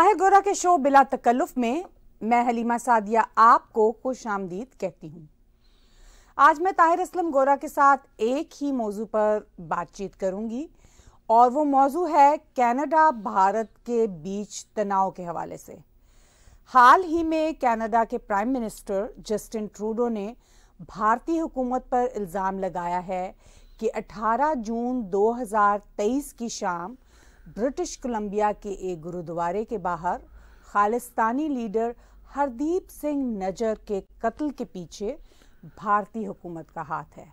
ताहिर गोरा के शो बिला तकल्लुफ में मैं हलीमा सादिया आपको खुश आमदीद कहती हूँ आज मैं ताहिर असलम गोरा के साथ एक ही मौजू पर बातचीत करूंगी और वो मौजू है कनाडा भारत के बीच तनाव के हवाले से हाल ही में कनाडा के प्राइम मिनिस्टर जस्टिन ट्रूडो ने भारतीय हुकूमत पर इल्ज़ाम लगाया है कि 18 जून 2023 की शाम ब्रिटिश कोलंबिया के एक गुरुद्वारे के बाहर खालिस्तानी लीडर हरदीप सिंह नजर के कत्ल के पीछे भारतीय हुकूमत का हाथ है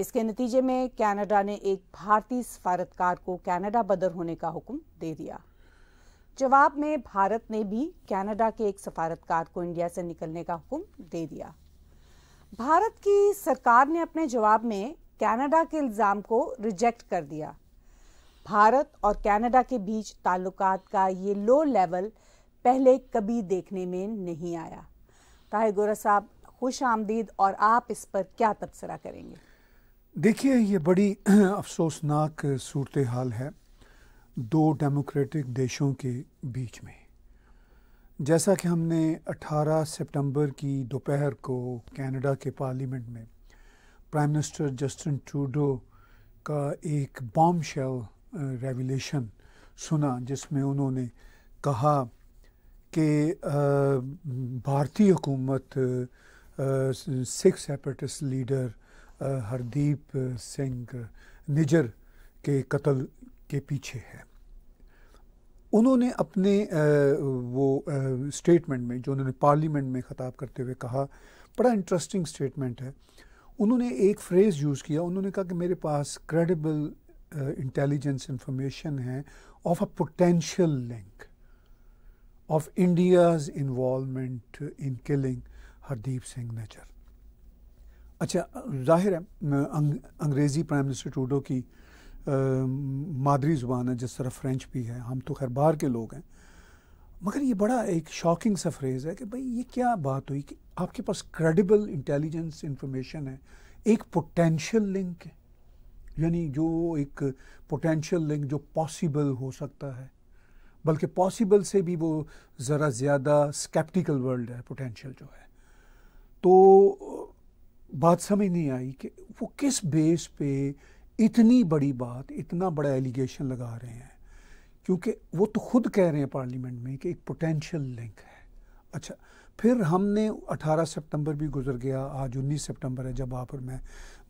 इसके नतीजे में कनाडा ने एक भारतीय सफारतकार को कनाडा बदर होने का हुक्म दे दिया जवाब में भारत ने भी कनाडा के एक सफारतकार को इंडिया से निकलने का हुक्म दे दिया भारत की सरकार ने अपने जवाब में कनाडा के इल्ज़ाम को रिजेक्ट कर दिया भारत और कनाडा के बीच ताल्लुकात का ये लो लेवल पहले कभी देखने में नहीं आया ताहिर गोरा साहब खुश आमदीद और आप इस पर क्या तबसरा करेंगे देखिए ये बड़ी अफसोसनाक सूरत हाल है दो डेमोक्रेटिक देशों के बीच में जैसा कि हमने 18 सितंबर की दोपहर को कनाडा के पार्लियामेंट में प्राइम मिनिस्टर जस्टिन ट्रूडो का एक बॉम्ब शेल रेवलेशन सुना जिसमें उन्होंने कहा कि भारतीय हुकूमत सिख सेपरेटिस्ट लीडर हरदीप सिंह निजर के कत्ल के पीछे है उन्होंने अपने वो स्टेटमेंट में जो उन्होंने पार्लियामेंट में ख़ताब करते हुए कहा बड़ा इंटरेस्टिंग स्टेटमेंट है उन्होंने एक फ्रेज़ यूज़ किया उन्होंने कहा कि मेरे पास क्रेडिबल इंटेलिजेंस इंफॉर्मेशन है of a potential link of India's involvement in killing Hardeep Singh Nijjar अच्छा जाहिर है अंग, अंग्रेज़ी प्राइम मिनिस्टर टूडो की uh, मादरी ज़ुबान है जिस तरह फ्रेंच भी है हम तो खैर बाहर के लोग हैं मगर ये बड़ा एक शॉकिंग सा फ्रेज़ है कि भाई ये क्या बात हुई कि आपके पास क्रेडिबल इंटेलिजेंस इंफॉर्मेशन है एक पोटेंशियल लिंक है यानी जो एक पोटेंशियल लिंक जो पॉसिबल हो सकता है बल्कि पॉसिबल से भी वो ज़रा ज़्यादा स्केप्टिकल वर्ल्ड है पोटेंशियल जो है तो बात समझ नहीं आई कि वो किस बेस पे इतनी बड़ी बात इतना बड़ा एलिगेशन लगा रहे हैं क्योंकि वो तो खुद कह रहे हैं पार्लियामेंट में कि एक पोटेंशियल लिंक है अच्छा फिर हमने 18 सितंबर भी गुजर गया आज 19 सितंबर है जब आप और मैं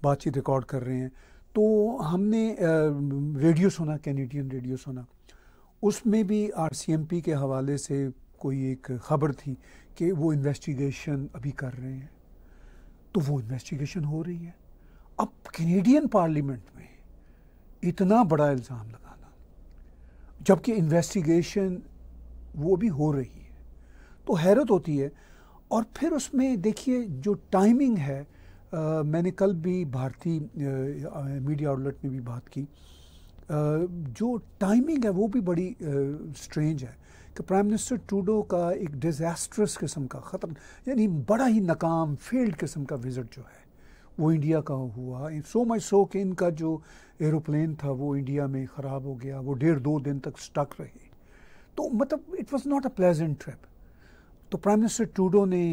बातचीत रिकॉर्ड कर रहे हैं तो हमने रेडियो सुना कैनेडियन रेडियो सुना उसमें भी आरसीएमपी के हवाले से कोई एक ख़बर थी कि वो इन्वेस्टिगेशन अभी कर रहे हैं तो वो इन्वेस्टिगेशन हो रही है अब कैनेडियन पार्लियामेंट में इतना बड़ा इल्ज़ाम लगाना जबकि इन्वेस्टिगेशन वो भी हो रही है तो हैरत होती है और फिर उसमें देखिए जो टाइमिंग है मैंने कल भी भारतीय मीडिया आउटलेट में भी बात की जो टाइमिंग है वो भी बड़ी स्ट्रेंज है कि प्राइम मिनिस्टर टूडो का एक डिज़ास्ट्रस किस्म का ख़त्म यानी बड़ा ही नाकाम फेल्ड किस्म का विज़िट जो है वो इंडिया का हुआ सो मच सो कि इनका जो एरोप्लेन था वो इंडिया में ख़राब हो गया वो डेढ़ दो दिन तक स्टक रहे तो मतलब it was not a pleasant trip तो प्राइम मिनिस्टर टूडो ने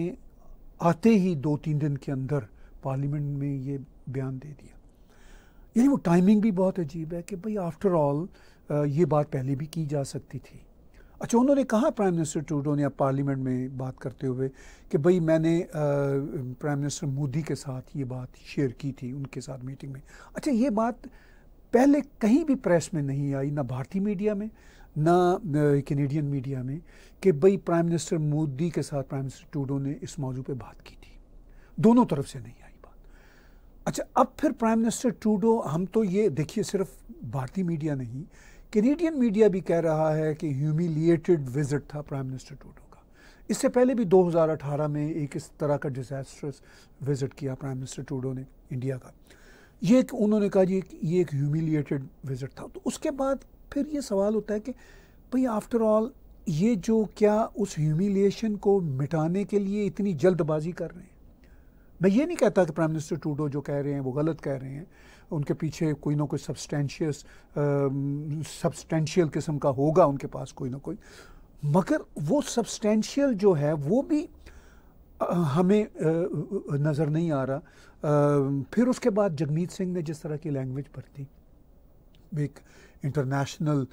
आते ही दो तीन दिन के अंदर पार्लियामेंट में ये बयान दे दिया यानी वो टाइमिंग भी बहुत अजीब है कि भाई आफ्टर ऑल ये बात पहले भी की जा सकती थी अच्छा उन्होंने कहा प्राइम मिनिस्टर टूडो ने अब पार्लियामेंट में बात करते हुए कि भाई मैंने प्राइम मिनिस्टर मोदी के साथ ये बात शेयर की थी उनके साथ मीटिंग में अच्छा ये बात पहले कहीं भी प्रेस में नहीं आई ना भारतीय मीडिया में ना कैनेडियन मीडिया में कि भाई प्राइम मिनिस्टर मोदी के साथ प्राइम मिनिस्टर टूडो ने इस मौजू पर बात की थी दोनों तरफ से नहीं अच्छा अब फिर प्राइम मिनिस्टर ट्रूडो हम तो ये देखिए सिर्फ भारतीय मीडिया नहीं कैनेडियन मीडिया भी कह रहा है कि ह्यूमिलिएटेड विजिट था प्राइम मिनिस्टर ट्रूडो का इससे पहले भी 2018 में एक इस तरह का डिजास्ट्रस विजिट किया प्राइम मिनिस्टर ट्रूडो ने इंडिया का ये एक उन्होंने कहा जी ये एक ह्यूमिलिएटेड विजिट था तो उसके बाद फिर ये सवाल होता है कि भाई आफ्टर ऑल ये जो क्या उस ह्यूमिलिएशन को मिटाने के लिए इतनी जल्दबाजी कर रहे हैं मैं ये नहीं कहता कि प्राइम मिनिस्टर टूडो जो कह रहे हैं वो गलत कह रहे हैं उनके पीछे कोई ना कोई सब्सटेंशियस सब्सटेंशियल किस्म का होगा उनके पास कोई ना कोई मगर वो सब्सटेंशियल जो है वो भी हमें नज़र नहीं आ रहा फिर उसके बाद जगमीत सिंह ने जिस तरह की लैंग्वेज पढ़ती एक इंटरनेशनल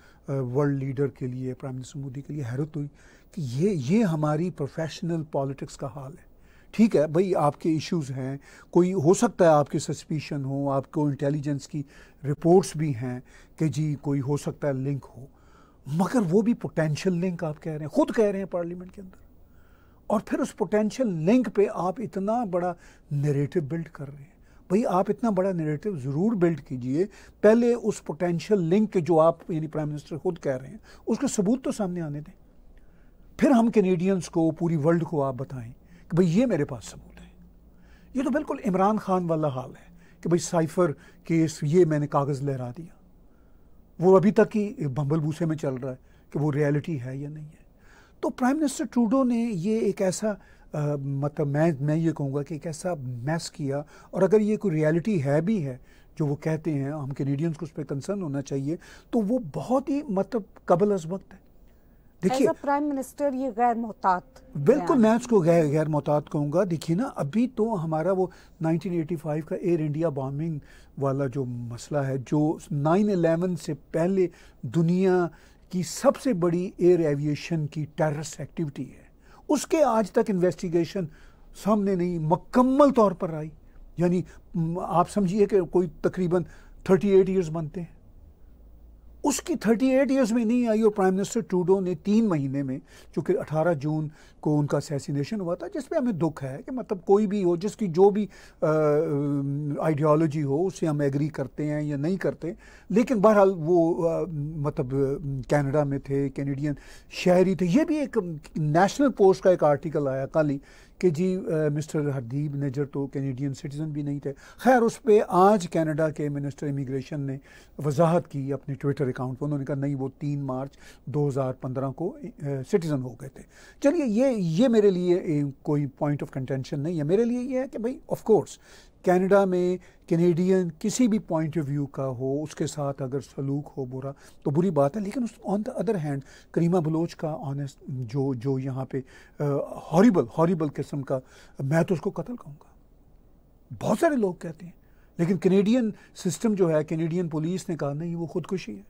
वर्ल्ड लीडर के लिए प्राइम मिनिस्टर मोदी के लिए हैरत हुई कि ये ये हमारी प्रोफेशनल पॉलिटिक्स का हाल है ठीक है भाई आपके इश्यूज हैं कोई हो सकता है आपके सस्पिशन हो आपको इंटेलिजेंस की रिपोर्ट्स भी हैं कि जी कोई हो सकता है लिंक हो मगर वो भी पोटेंशियल लिंक आप कह रहे हैं खुद कह रहे हैं पार्लियामेंट के अंदर और फिर उस पोटेंशियल लिंक पे आप इतना बड़ा नेरेटिव बिल्ड कर रहे हैं भाई आप इतना बड़ा नेरेटिव ज़रूर बिल्ड कीजिए पहले उस पोटेंशियल लिंक के जो आप यानी प्राइम मिनिस्टर खुद कह रहे हैं उसके सबूत तो सामने आने दें फिर हम कैनेडियंस को पूरी वर्ल्ड को आप बताएं कि भाई ये मेरे पास सबूत है ये तो बिल्कुल इमरान खान वाला हाल है कि भाई साइफर केस ये मैंने कागज़ लहरा दिया वो अभी तक ही बम्बल भूसे में चल रहा है कि वो रियलिटी है या नहीं है तो प्राइम मिनिस्टर ट्रूडो ने ये एक ऐसा आ, मतलब मैं मैं ये कहूँगा कि एक ऐसा मैस किया और अगर ये कोई रियलिटी है भी है जो वो कहते हैं हम कैनेडियंस को उस पर कंसर्न होना चाहिए तो वो बहुत ही मतलब कबल अज वक्त है देखिए प्राइम मिनिस्टर ये गैर मोहतात बिल्कुल मैं उसको गैर गैर मोहतात कहूँगा देखिए ना अभी तो हमारा वो 1985 का एयर इंडिया बॉम्बिंग वाला जो मसला है जो 9/11 से पहले दुनिया की सबसे बड़ी एयर एविएशन की टेररिस्ट एक्टिविटी है उसके आज तक इन्वेस्टिगेशन सामने नहीं मकम्मल तौर पर आई यानी आप समझिए कि कोई तकरीबन थर्टी एट बनते हैं उसकी 38 इयर्स में नहीं आई और प्राइम मिनिस्टर टूडो ने तीन महीने में चूँकि 18 जून को उनका सेसिनेशन हुआ था जिसपे हमें दुख है कि मतलब कोई भी हो जिसकी जो भी आइडियोलॉजी हो उससे हम एग्री करते हैं या नहीं करते लेकिन बहरहाल वो आ, मतलब कनाडा में थे कैनेडियन शहरी थे ये भी एक नेशनल पोस्ट का एक आर्टिकल आया कल ही कि जी आ, मिस्टर हरदीप नेजर तो कैनेडियन सिटीज़न भी नहीं थे खैर उस पर आज कैनेडा के मिनिस्टर इमिग्रेशन ने वजाहत की अपने ट्विटर अकाउंट पर उन्होंने कहा नहीं वो तीन मार्च 2015 को सिटीज़न हो गए थे चलिए ये ये मेरे लिए कोई पॉइंट ऑफ कंटेंशन नहीं है मेरे लिए ये है कि भाई ऑफकोर्स कनाडा में कैनेडियन किसी भी पॉइंट ऑफ व्यू का हो उसके साथ अगर सलूक हो बुरा तो बुरी बात है लेकिन उस on the other hand Karima Baloch का ऑनेस्ट जो जो यहाँ पे हॉरीबल हॉरीबल किस्म का मैं तो उसको कत्ल कहूँगा बहुत सारे लोग कहते हैं लेकिन कैनेडियन सिस्टम जो है कैनेडियन पुलिस ने कहा नहीं वो खुदकुशी है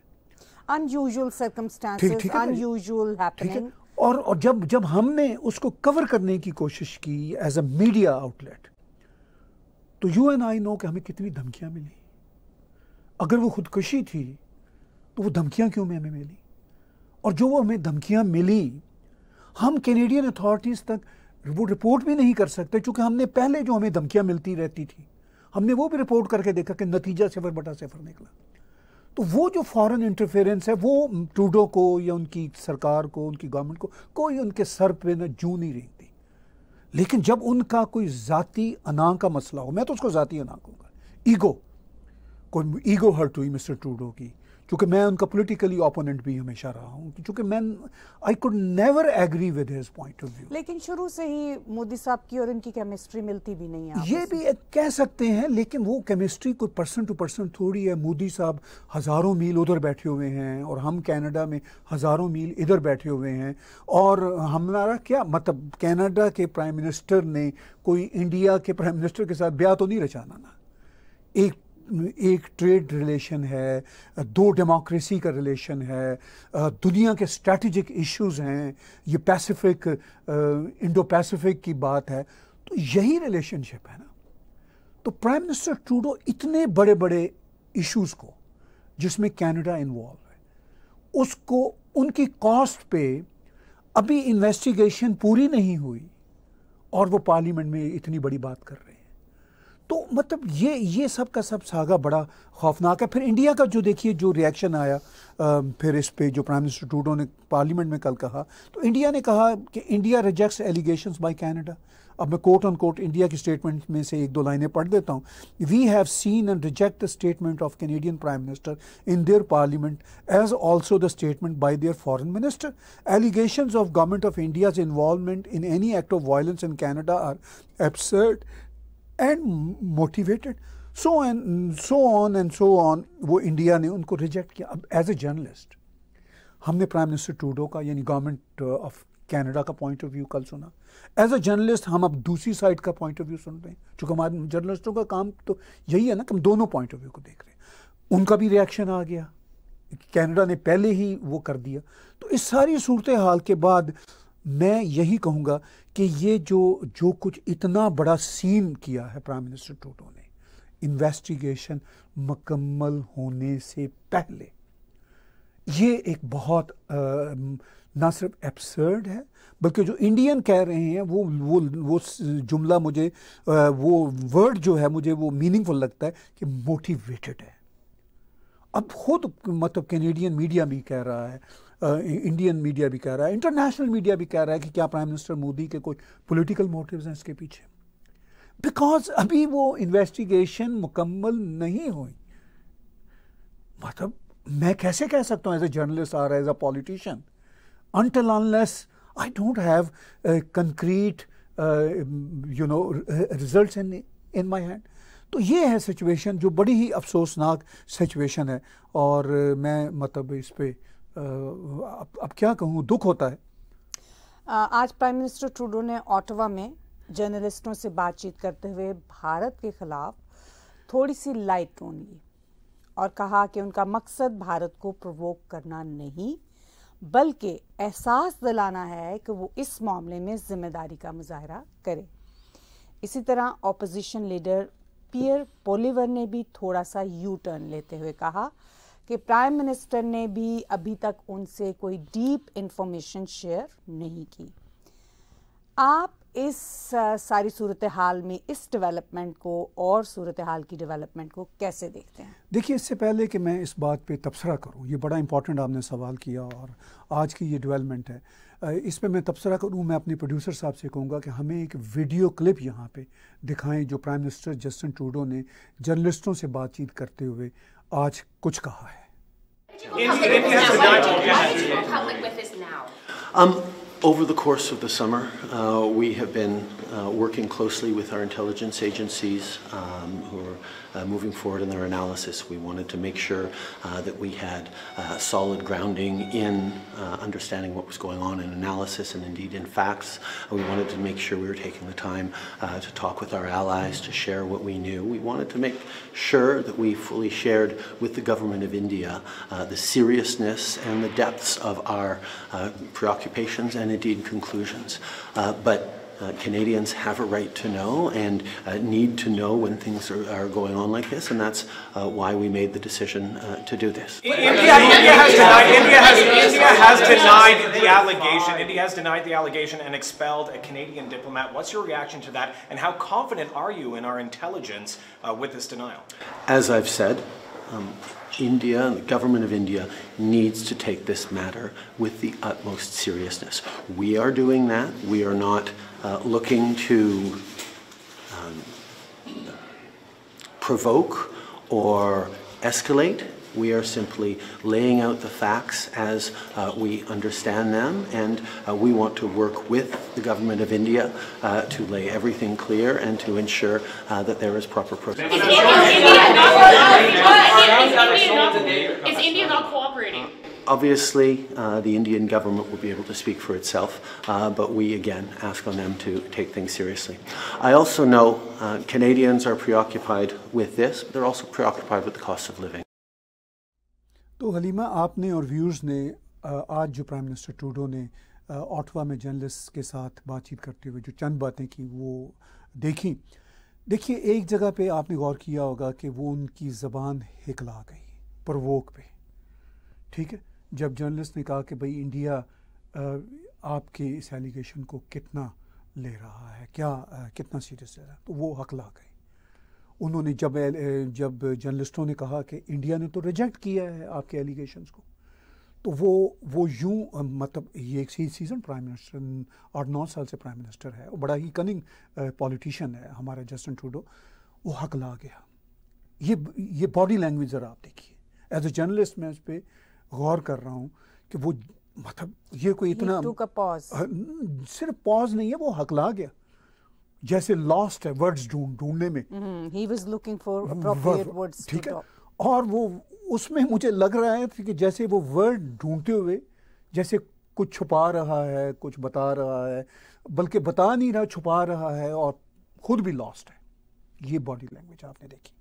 अनयूजल सर्कमस्टांसेस और और जब जब हमने उसको कवर करने की कोशिश की एज अ मीडिया आउटलेट तो यू एन आई नो कि हमें कितनी धमकियाँ मिली अगर वो खुदकशी थी तो वो धमकियाँ क्यों हमें मिली और जो वो हमें धमकियाँ मिली हम कैनेडियन अथॉरिटीज़ तक वो रिपोर्ट भी नहीं कर सकते चूँकि हमने पहले जो हमें धमकियाँ मिलती रहती थी हमने वो भी रिपोर्ट करके देखा कि नतीजा सिफर बटा सिफर निकला तो वो जो फॉरेन इंटरफेरेंस है वो ट्रूडो को या उनकी सरकार को उनकी गवर्नमेंट को कोई उनके सर पे न जू नहीं रही लेकिन जब उनका कोई जाति अना का मसला हो मैं तो उसको जाति अना कहूँगा ईगो कोई ईगो हर्ट हुई मिस्टर ट्रूडो की चूँकि मैं उनका पोलिटिकली ओपोनेंट भी हमेशा रहा हूँ तो चूंकि मैं I could never agree with his point of view लेकिन शुरू से ही मोदी साहब की और इनकी केमिस्ट्री मिलती भी नहीं है ये भी कह सकते हैं लेकिन वो केमिस्ट्री कोई पर्सन टू पर्सन थोड़ी है मोदी साहब हज़ारों मील उधर बैठे हुए हैं और हम कैनेडा में हज़ारों मील इधर बैठे हुए हैं और हमारा क्या मतलब कैनेडा के प्राइम मिनिस्टर ने कोई इंडिया के प्राइम मिनिस्टर के साथ ब्याह तो नहीं रचाना ना एक एक ट्रेड रिलेशन है दो डेमोक्रेसी का रिलेशन है दुनिया के स्ट्रेटजिक इश्यूज हैं ये पैसिफिक इंडो पैसिफिक की बात है तो यही रिलेशनशिप है ना तो प्राइम मिनिस्टर ट्रूडो इतने बड़े बड़े इश्यूज को जिसमें कनाडा इन्वॉल्व है उसको उनकी कॉस्ट पे अभी इन्वेस्टिगेशन पूरी नहीं हुई और वो पार्लियामेंट में इतनी बड़ी बात कर रहे हैं तो मतलब ये ये सब का सब सागा बड़ा खौफनाक है फिर इंडिया का जो देखिए जो रिएक्शन आया फिर इस पे जो प्राइम मिनिस्टर टूडो ने पार्लियामेंट में कल कहा तो इंडिया ने कहा कि India rejects allegation by Canada अब मैं कोर्ट ऑन कोर्ट इंडिया की स्टेटमेंट में से एक दो लाइनें पढ़ देता हूँ we have seen and reject the statement of Canadian prime minister in their parliament as also the statement by their foreign minister allegation of government of India's involvement in any act of violence in Canada are absurd and motivated so and so on and so on वो India ने उनको reject किया अब as a journalist हमने prime minister टूडो का यानी government of Canada का पॉइंट ऑफ व्यू कल सुना एज अ जर्नलिस्ट हम अब दूसरी साइड का पॉइंट ऑफ व्यू सुन रहे हैं चूंकि हमारे जर्नलिस्टों का काम तो यही है ना कि हम दोनों पॉइंट ऑफ व्यू को देख रहे हैं उनका भी रिएक्शन आ गया कैनेडा ने पहले ही वो कर दिया तो इस सारी सूरत हाल के बाद मैं यही कहूँगा कि ये जो जो कुछ इतना बड़ा सीन किया है प्राइम मिनिस्टर टूटो ने इन्वेस्टिगेशन मकम्मल होने से पहले ये एक बहुत ना सिर्फ एब्सर्ड है बल्कि जो इंडियन कह रहे हैं वो वो वो जुमला मुझे वो वर्ड जो है मुझे वो मीनिंगफुल लगता है कि मोटिवेटेड है अब खुद मतलब कैनेडियन मीडिया भी कह रहा है इंडियन मीडिया भी कह रहा है इंटरनेशनल मीडिया भी कह रहा है कि क्या प्राइम मिनिस्टर मोदी के कोई पोलिटिकल मोटिव हैं इसके पीछे बिकॉज अभी वो इन्वेस्टिगेशन मुकम्मल नहीं हुई मतलब मैं कैसे कह सकता हूँ as a journalist or as a politician until unless I don't have concrete you know result in in my hand तो ये है सिचुएशन जो बड़ी ही अफसोसनाक सिचुएशन है और मैं मतलब इस पर अब, क्या कहूँ दुख होता है आज प्राइम मिनिस्टर ट्रूडो ने ऑटवा में जर्नलिस्टों से बातचीत करते हुए भारत के खिलाफ थोड़ी सी लाइट टोन ली और कहा कि उनका मकसद भारत को प्रवोक करना नहीं बल्कि एहसास दिलाना है कि वो इस मामले में जिम्मेदारी का मुजाहरा करे इसी तरह ऑपोजिशन लीडर पियर पोलिवर ने भी थोड़ा सा यू टर्न लेते हुए कहा कि प्राइम मिनिस्टर ने भी अभी तक उनसे कोई डीप इंफॉर्मेशन शेयर नहीं की आप इस सारी सूरत हाल में इस डेवलपमेंट को और सूरत हाल की डेवलपमेंट को कैसे देखते हैं देखिए इससे पहले कि मैं इस बात पे तबसरा करूं ये बड़ा इंपॉर्टेंट आपने सवाल किया और आज की ये डेवलपमेंट है इस पे मैं तबसरा करूं मैं अपने प्रोड्यूसर साहब से कहूंगा कि हमें एक वीडियो क्लिप यहाँ पे दिखाएं जो प्राइम मिनिस्टर जस्टिन ट्रूडो ने जर्नलिस्टों से बातचीत करते हुए आज कुछ कहा है um, over the course of the summer, uh, we have been uh, working closely with our intelligence agencies um, who are uh, moving forward in our analysis. We wanted to make sure uh, that we had uh, solid grounding in uh, understanding what was going on in analysis and indeed in facts. Uh, we wanted to make sure we were taking the time uh, to talk with our allies, to share what we knew. We wanted to make sure that we fully shared with the government of India the seriousness and the depths of our preoccupations and indeed conclusions. but uh, Canadians have a right to know and uh, need to know when things are, are, going on like this, and that's uh, why we made the decision uh, to do this. India, India, has denied, India, has, India has denied the allegation. India has denied the allegation and expelled a Canadian diplomat. What's your reaction to that, and how confident are you in our intelligence uh, with this denial? As I've said, um, India and the government of India needs to take this matter with the utmost seriousness. We are doing that. We are not uh, looking to um, provoke or escalate. We are simply laying out the facts as uh, we understand them, and uh, we want to work with the government of India uh, to lay everything clear and to ensure uh, that there is proper process. Is India not cooperating? obviously, uh, the Indian government will be able to speak for itself, uh, but we again ask on them to take things seriously. I also know uh, Canadians are preoccupied with this, but they're also preoccupied with the cost of living. तो हलीमा आपने और views ने आज जो prime minister टूडो ने Ottawa में journalist के साथ बातचीत करते हुए जो चंद बातें की वो देखी देखिए एक जगह पे आपने गौर किया होगा कि वो उनकी ज़बान हिकला गई पर पे ठीक है जब जर्नलिस्ट ने कहा कि भाई इंडिया आपके इस एलिगेशन को कितना ले रहा है क्या कितना सीरियस ले रहा है तो वो हक ला गए उन्होंने जब जब जर्नलिस्टों ने कहा कि इंडिया ने तो रिजेक्ट किया है आपके एलिगेशंस को तो वो वो यूं मतलब ये एक सी सीज़न प्राइम मिनिस्टर और नौ साल से प्राइम मिनिस्टर है बड़ा ही कनिंग पॉलिटिशियन है हमारा जस्टिन ट्रूडो वो हक ला गया ये ये बॉडी लैंग्वेज ज़रा आप देखिए एज ए जर्नलिस्ट मैं उस पर गौर कर रहा हूँ कि वो मतलब ये कोई इतना सिर्फ पॉज नहीं है वो हकला गया जैसे लॉस्ट है वर्ड्स ढूंढ ढूंढने में ही वाज लुकिंग फॉर वर्ड्स ठीक है और वो उसमें मुझे लग रहा है कि जैसे वो वर्ड ढूंढते हुए जैसे कुछ छुपा रहा है कुछ बता रहा है बल्कि बता नहीं रहा छुपा रहा है और खुद भी लॉस्ट है ये बॉडी लैंग्वेज आपने देखी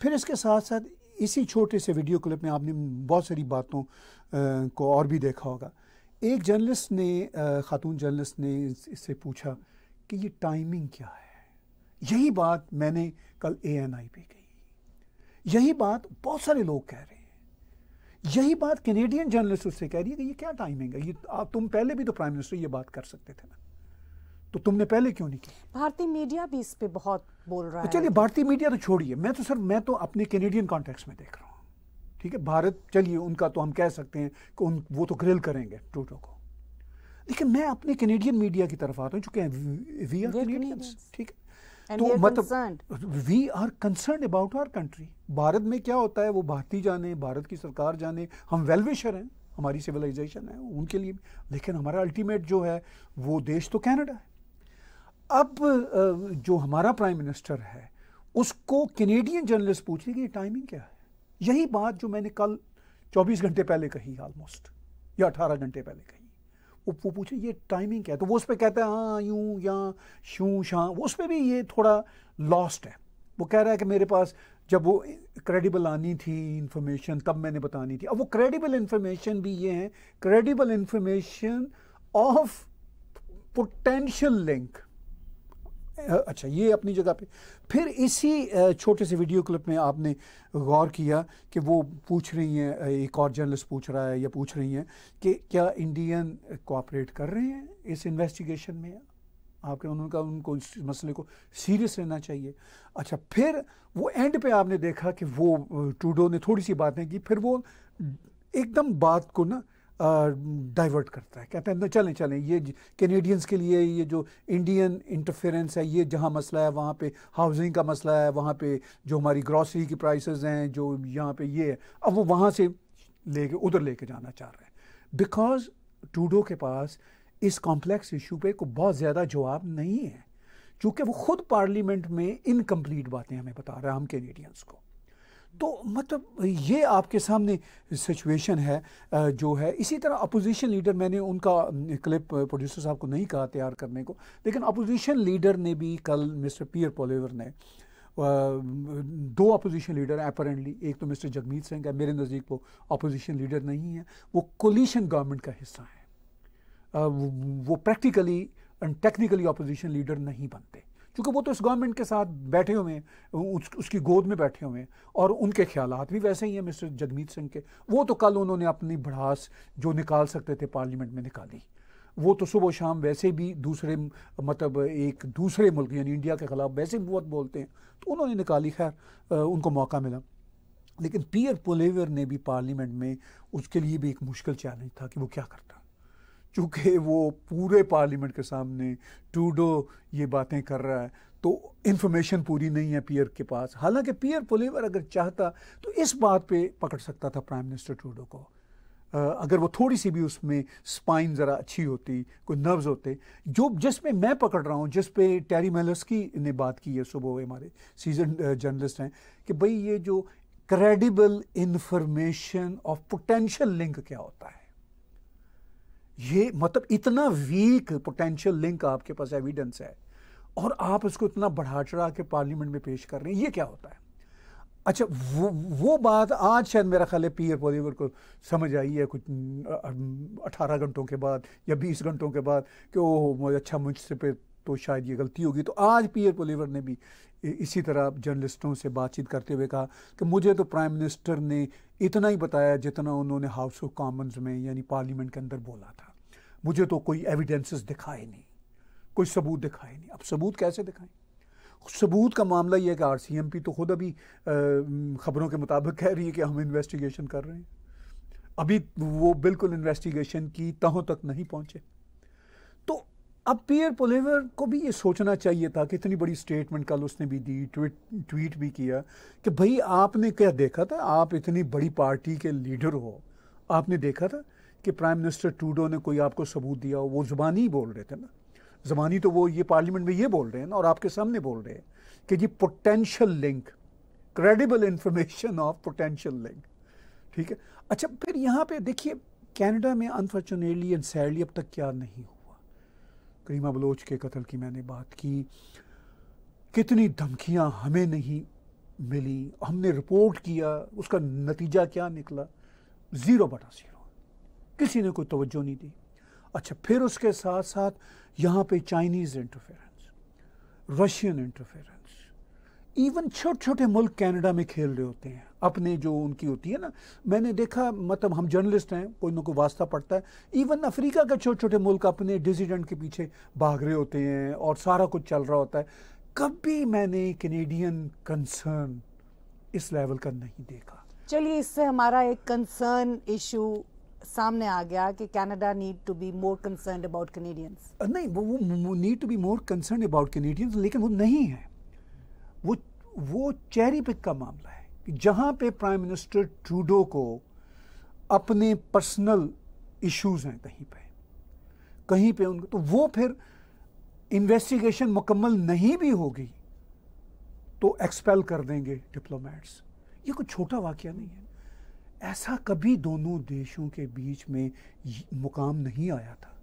फिर इसके साथ साथ इसी छोटे से वीडियो क्लिप में आपने बहुत सारी बातों को और भी देखा होगा एक जर्नलिस्ट ने ख़ातून जर्नलिस्ट ने इससे पूछा कि ये टाइमिंग क्या है यही बात मैंने कल ए एन आई पे कही यही बात बहुत सारे लोग कह रहे हैं यही बात कैनेडियन जर्नलिस्ट उससे कह रही है कि ये क्या टाइमिंग है ये आप तुम पहले भी तो प्राइम मिनिस्टर ये बात कर सकते थे ना तो तुमने पहले क्यों नहीं किया भारतीय मीडिया भी इस पर बहुत बोल रहा तो है चलिए भारतीय मीडिया तो छोड़िए मैं तो सर मैं तो अपने कैनेडियन कॉन्टेक्स में देख रहा हूँ ठीक है भारत चलिए उनका तो हम कह सकते हैं कि उन वो तो ग्रिल करेंगे टूटो को लेकिन मैं अपने कैनेडियन मीडिया की तरफ आता हूँ चूंकि ठीक है तो मतलब we are concern about our country Bharat में क्या होता है वो भारतीय जाने भारत की सरकार जाने हम वेलविशर हैं हमारी सिविलाइजेशन है उनके लिए लेकिन हमारा अल्टीमेट जो है वो देश तो कैनेडा है अब जो हमारा प्राइम मिनिस्टर है उसको कैनेडियन जर्नलिस्ट पूछ रही कि टाइमिंग क्या है यही बात जो मैंने कल 24 घंटे पहले कही ऑलमोस्ट या 18 घंटे पहले कही वो वो पूछे ये टाइमिंग क्या है तो वो उस पर कहता है हाँ यूं या शू शाह उस पर भी ये थोड़ा लॉस्ट है वो कह रहा है कि मेरे पास जब वो क्रेडिबल आनी थी इन्फॉर्मेशन तब मैंने बतानी थी अब वो क्रेडिबल इन्फॉर्मेशन भी ये है credible information of potential link अच्छा ये अपनी जगह पे फिर इसी छोटे से वीडियो क्लिप में आपने गौर किया कि वो पूछ रही हैं एक और जर्नलिस्ट पूछ रहा है या पूछ रही हैं कि क्या इंडियन कोऑपरेट कर रहे हैं इस इन्वेस्टिगेशन में आपके उनका उनको इस मसले को सीरियस लेना चाहिए अच्छा फिर वो एंड पे आपने देखा कि वो टूडो ने थोड़ी सी बातें की फिर वो एकदम बात को ना डाइवर्ट करता है कहते हैं चलें चलें ये कैनेडियंस के लिए ये जो इंडियन इंटरफेरेंस है ये जहाँ मसला है वहाँ पे हाउसिंग का मसला है वहाँ पे जो हमारी ग्रॉसरी की प्राइसेस हैं जो यहाँ पे ये है अब वो वहाँ से लेके उधर लेके जाना चाह रहे हैं बिकॉज टूडो के पास इस कॉम्प्लेक्स इशू पे को बहुत ज़्यादा जवाब नहीं है चूँकि वो खुद पार्लियामेंट में इनकम्प्लीट बातें हमें बता रहा है हम कैनेडियंस को तो मतलब ये आपके सामने सिचुएशन है जो है इसी तरह अपोजिशन लीडर मैंने उनका क्लिप प्रोड्यूसर साहब को नहीं कहा तैयार करने को लेकिन अपोजिशन लीडर ने भी कल मिस्टर पियर पोलेवर ने दो अपोजिशन लीडर अपरेंटली अपेरेंटली एक तो मिस्टर जगमीत सिंह है मेरे नज़दीक वो अपोजिशन लीडर नहीं है वो कोलिशन गवर्नमेंट का हिस्सा है वो practically and technically opposition leader नहीं बनते क्योंकि वो तो इस गवर्नमेंट के साथ बैठे हुए हैं उस, उसकी गोद में बैठे हुए हैं और उनके ख्याल भी वैसे ही हैं मिस्टर जगमीत सिंह के वो तो कल उन्होंने अपनी भड़ास जो निकाल सकते थे पार्लियामेंट में निकाली वो तो सुबह शाम वैसे भी दूसरे मतलब एक दूसरे मुल्क यानी इंडिया के ख़िलाफ़ वैसे भी बहुत बोलते हैं तो उन्होंने निकाली खैर उनको मौका मिला लेकिन पीयर पोलेवर ने भी पार्लियामेंट में उसके लिए भी एक मुश्किल चैलेंज था कि वो क्या करता चूँकि वो पूरे पार्लियामेंट के सामने टूडो ये बातें कर रहा है तो इन्फॉर्मेशन पूरी नहीं है पियर के पास हालांकि पियर पुलेवर अगर चाहता तो इस बात पे पकड़ सकता था प्राइम मिनिस्टर टूडो को अगर वो थोड़ी सी भी उसमें स्पाइन ज़रा अच्छी होती कोई नर्व्स होते जो जिस पे मैं पकड़ रहा हूँ जिस पे टेरी मेलस्की ने बात की है सुबह हमारे सीजन जर्नलिस्ट हैं कि भाई ये जो credible information of potential link क्या होता है ये मतलब इतना वीक पोटेंशियल लिंक आपके पास एविडेंस है और आप इसको इतना बढ़ा चढ़ा के पार्लियामेंट में पेश कर रहे हैं ये क्या होता है अच्छा वो वो बात आज शायद मेरा ख्याल है पीयर पोलीवर को समझ आई है कुछ अठारह घंटों के बाद या बीस घंटों के बाद कि ओह अच्छा मुझसे पे तो शायद ये गलती होगी तो आज पीयर पोलीवर ने भी इसी तरह जर्नलिस्टों से बातचीत करते हुए कहा कि मुझे तो प्राइम मिनिस्टर ने इतना ही बताया जितना उन्होंने हाउस ऑफ कॉमन्स में यानी पार्लियामेंट के अंदर बोला था मुझे तो कोई एविडेंसेस दिखाए नहीं कोई सबूत दिखाए नहीं अब सबूत कैसे दिखाएं सबूत का मामला यह है कि पी तो खुद अभी ख़बरों के मुताबिक कह रही है कि हम इन्वेस्टिगेशन कर रहे हैं अभी वो बिल्कुल इन्वेस्टिगेशन की तहों तक नहीं पहुंचे तो अब पीयर पोलेवर को भी ये सोचना चाहिए था कि इतनी बड़ी स्टेटमेंट कल उसने भी दी ट्वीट ट्वीट भी किया कि भाई आपने क्या देखा था आप इतनी बड़ी पार्टी के लीडर हो आपने देखा था कि प्राइम मिनिस्टर टूडो ने कोई आपको सबूत दिया हो वो ज़ुबानी बोल रहे थे ना ज़बानी तो वो ये पार्लियामेंट में ये बोल रहे हैं ना और आपके सामने बोल रहे हैं कि जी potential link credible information of potential link ठीक है अच्छा फिर यहाँ पे देखिए कनाडा में अनफॉर्चुनेटली एंड सैडली अब तक क्या नहीं हुआ करीमा बलोच के कत्ल की मैंने बात की कितनी धमकियाँ हमें नहीं मिली हमने रिपोर्ट किया उसका नतीजा क्या निकला ज़ीरो बटा जीरो किसी ने कोई तवज्जो नहीं दी अच्छा फिर उसके साथ साथ यहाँ पे Chinese interference Russian interference even छोटे छोटे मुल्क कनाडा में खेल रहे होते हैं अपने जो उनकी होती है ना मैंने देखा मतलब हम जर्नलिस्ट हैं कोई ना कोई वास्ता पड़ता है इवन अफ्रीका के छोटे छोटे मुल्क अपने डिसीडेंट के पीछे भाग रहे होते हैं और सारा कुछ चल रहा होता है कभी मैंने कैनेडियन कंसर्न इस लेवल का नहीं देखा चलिए इससे हमारा एक कंसर्न इशू सामने आ गया कि Canada need to be more concern about Canadians नहीं वो वो need to be more concern about Canadians लेकिन वो नहीं है वो वो चेहरी पिक का मामला है कि जहाँ पे प्राइम मिनिस्टर ट्रूडो को अपने पर्सनल इश्यूज हैं कहीं पे कहीं पे उनको तो वो फिर इन्वेस्टिगेशन मुकम्मल नहीं भी होगी तो एक्सपेल कर देंगे डिप्लोमेट्स ये कोई छोटा वाक्य नहीं है ऐसा कभी दोनों देशों के बीच में मुकाम नहीं आया था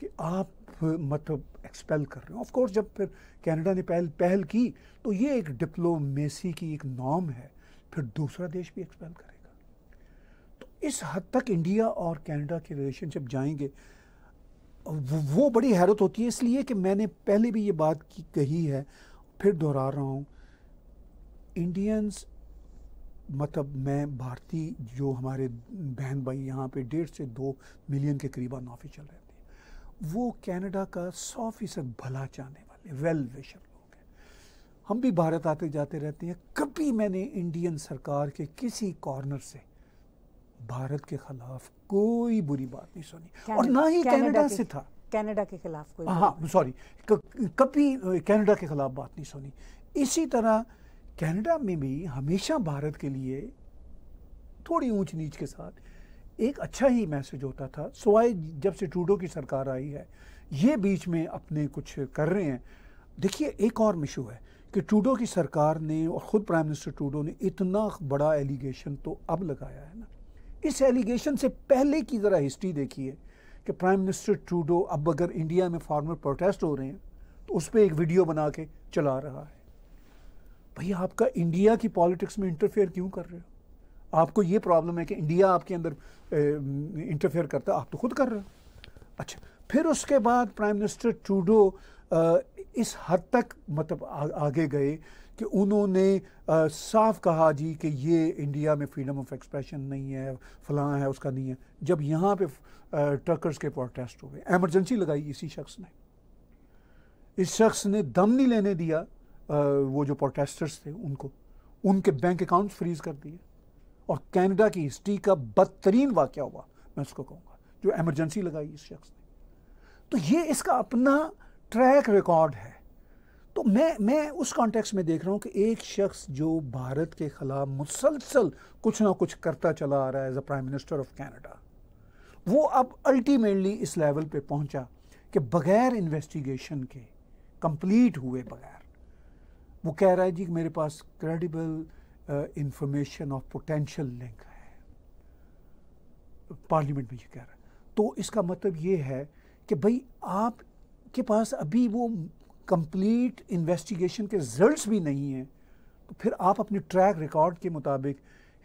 कि आप मतलब एक्सपेल कर रहे हो कोर्स जब फिर कनाडा ने पहल पहल की तो ये एक डिप्लोमेसी की एक नॉम है फिर दूसरा देश भी एक्सपेल करेगा तो इस हद तक इंडिया और कनाडा के रिलेशनशिप जाएंगे वो बड़ी हैरत होती है इसलिए कि मैंने पहले भी ये बात की कही है फिर दोहरा रहा हूँ इंडियंस मतलब मैं भारतीय जो हमारे बहन भाई यहाँ पे डेढ़ से दो मिलियन के करीब अन ऑफिशियल रहते हैं वो कनाडा का सौ फीसद भला चाहने वाले वेल विशर लोग हैं हम भी भारत आते जाते रहते हैं कभी मैंने इंडियन सरकार के किसी कॉर्नर से भारत के खिलाफ कोई बुरी बात नहीं सुनी और ना ही कनाडा से था कनाडा के खिलाफ कोई हाँ सॉरी कभी कनाडा के खिलाफ बात नहीं सुनी इसी तरह कनाडा में भी हमेशा भारत के लिए थोड़ी ऊंच नीच के साथ एक अच्छा ही मैसेज होता था सोए जब से ट्रूडो की सरकार आई है ये बीच में अपने कुछ कर रहे हैं देखिए एक और इशू है कि ट्रूडो की सरकार ने और ख़ुद प्राइम मिनिस्टर ट्रूडो ने इतना बड़ा एलिगेशन तो अब लगाया है ना इस एलिगेशन से पहले की ज़रा हिस्ट्री देखिए कि प्राइम मिनिस्टर ट्रूडो अब अगर इंडिया में फार्मर प्रोटेस्ट हो रहे हैं तो उस पर एक वीडियो बना के चला रहा है भाई आपका इंडिया की पॉलिटिक्स में इंटरफेयर क्यों कर रहे हो आपको ये प्रॉब्लम है कि इंडिया आपके अंदर इंटरफेयर करता है आप तो खुद कर रहे हो अच्छा फिर उसके बाद प्राइम मिनिस्टर टूडो इस हद तक मतलब आगे गए कि उन्होंने साफ कहा जी कि ये इंडिया में फ्रीडम ऑफ एक्सप्रेशन नहीं है फलां है उसका नहीं है जब यहाँ पे ट्रकर्स के प्रोटेस्ट हो गए एमरजेंसी लगाई इसी शख्स ने इस शख्स ने दम नहीं लेने दिया वो जो प्रोटेस्टर्स थे उनको उनके बैंक अकाउंट फ्रीज कर दिए और कनाडा की हिस्ट्री का बदतरीन वाक़ हुआ मैं उसको कहूँगा जो एमरजेंसी लगाई इस शख्स ने तो ये इसका अपना ट्रैक रिकॉर्ड है तो मैं मैं उस कॉन्टेक्स्ट में देख रहा हूँ कि एक शख्स जो भारत के ख़िलाफ़ मुसलसल कुछ ना कुछ करता चला आ रहा है as a prime minister of Canada वो अब अल्टीमेटली इस लेवल पे पहुँचा कि बग़ैर इन्वेस्टिगेशन के कंप्लीट हुए बगैर वो कह रहा है जी मेरे पास credible information of potential link है पार्लियामेंट में ये कह रहा है तो इसका मतलब ये है कि भाई आप के पास अभी वो कंप्लीट इन्वेस्टिगेशन के रिजल्ट्स भी नहीं हैं तो फिर आप अपने ट्रैक रिकॉर्ड के मुताबिक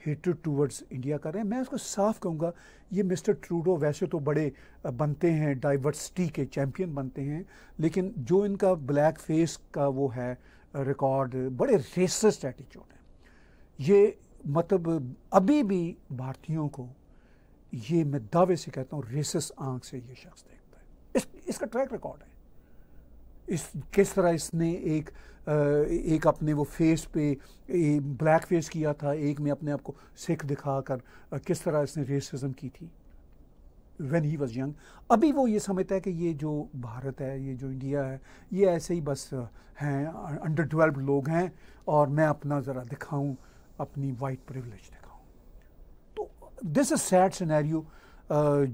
हेटर टूवर्ड्स इंडिया कर रहे हैं मैं उसको साफ कहूँगा ये मिस्टर ट्रूडो वैसे तो बड़े uh, बनते हैं डाइवर्सिटी के चैम्पियन बनते हैं लेकिन जो इनका ब्लैक फेस का वो है रिकॉर्ड बड़े रेसिस्ट एटीट्यूड हैं ये मतलब अभी भी भारतीयों को ये मैं दावे से कहता हूँ रेसिस आंख से ये शख्स देखता है इस इसका ट्रैक रिकॉर्ड है इस किस तरह इसने एक एक अपने वो फेस पे ब्लैक फेस किया था एक में अपने आप को सिख दिखा कर किस तरह इसने रेसिज्म की थी वेन ही वॉज यंग अभी वो ये समझता है कि ये जो भारत है ये जो इंडिया है ये ऐसे ही बस हैं अंडर ट्वेल्व लोग हैं और मैं अपना ज़रा दिखाऊँ अपनी वाइट प्रिवलेज दिखाऊँ तो दिस इज़ सैड सिनेरियो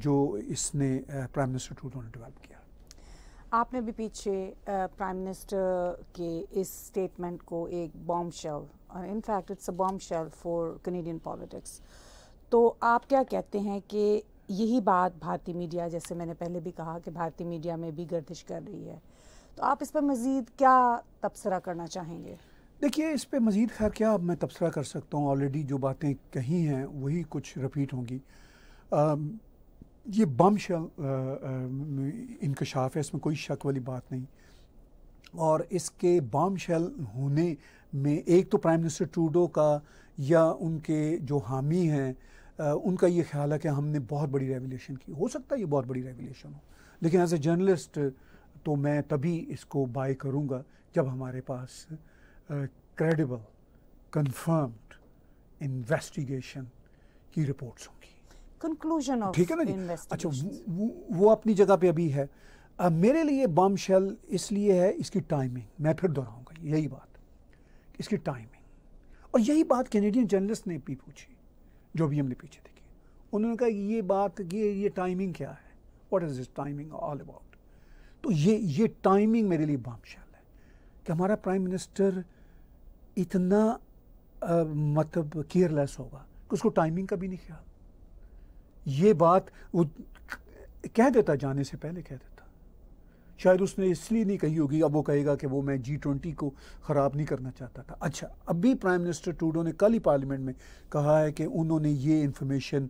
जो इसने prime minister two thousand twelve किया आपने भी पीछे प्राइम मिनिस्टर के इस स्टेटमेंट को एक bomb shell in fact it's a bomb shell for Canadian politics तो आप क्या कहते हैं कि यही बात भारतीय मीडिया जैसे मैंने पहले भी कहा कि भारतीय मीडिया में भी गर्दिश कर रही है तो आप इस पर मज़ीद क्या तबसरा करना चाहेंगे देखिए इस पर मज़ीद खैर क्या अब मैं तबसरा कर सकता हूँ ऑलरेडी जो बातें कही हैं वही कुछ रिपीट होंगी ये बम शल इनकशाफ है इसमें कोई शक वाली बात नहीं और इसके बम शल होने में एक तो प्राइम मिनिस्टर ट्रूडो का या उनके जो हामी हैं उनका ये ख्याल है कि हमने बहुत बड़ी रेवोल्यूशन की हो सकता है ये बहुत बड़ी रेवोल्यूशन हो लेकिन एज ए जर्नलिस्ट तो मैं तभी इसको बाय करूँगा जब हमारे पास क्रेडिबल कन्फर्म्ड इन्वेस्टिगेशन की रिपोर्ट्स होंगी कंक्लूजन ठीक है ना जी अच्छा वो, वो अपनी जगह पे अभी है आ, मेरे लिए बम शेल इसलिए है इसकी टाइमिंग मैं फिर दोहराऊंगा यही बात इसकी टाइमिंग और यही बात कैनेडियन जर्नलिस्ट ने भी पूछी जो भी हमने पीछे देखी उन्होंने कहा ये बात ये ये टाइमिंग क्या है what is this timing all about तो ये ये टाइमिंग मेरे लिए बामशाल है कि हमारा प्राइम मिनिस्टर इतना आ, मतलब केयरलेस होगा कि उसको टाइमिंग का भी नहीं ख्याल ये बात वो कह देता जाने से पहले कह देता शायद उसने इसलिए नहीं कही होगी अब वो कहेगा कि वो मैं जी ट्वेंटी को ख़राब नहीं करना चाहता था अच्छा अभी प्राइम मिनिस्टर टूडो ने कल ही पार्लियामेंट में कहा है कि उन्होंने ये इन्फॉर्मेशन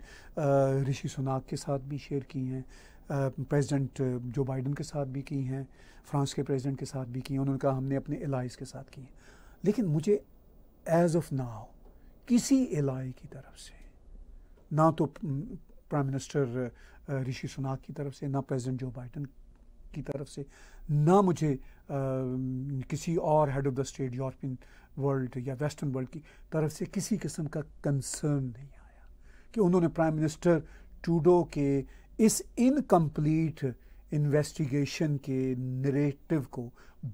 ऋषि सुनाक के साथ भी शेयर की हैं प्रेसिडेंट जो बाइडन के साथ भी की हैं फ्रांस के प्रेसिडेंट के साथ भी की हैं उन्होंने कहा हमने अपने एलाइज के साथ की हैं लेकिन मुझे एज ऑफ नाउ किसी एलाई की तरफ से ना तो प्राइम मिनिस्टर ऋषि सुनाक की तरफ से ना प्रेसिडेंट जो बाइडन की तरफ से ना मुझे आ, किसी और head of the state European world या वेस्टर्न वर्ल्ड की तरफ से किसी किस्म का कंसर्न नहीं आया कि उन्होंने प्राइम मिनिस्टर टूडो के इस इनकम्प्लीट इन्वेस्टिगेशन के नरेटिव को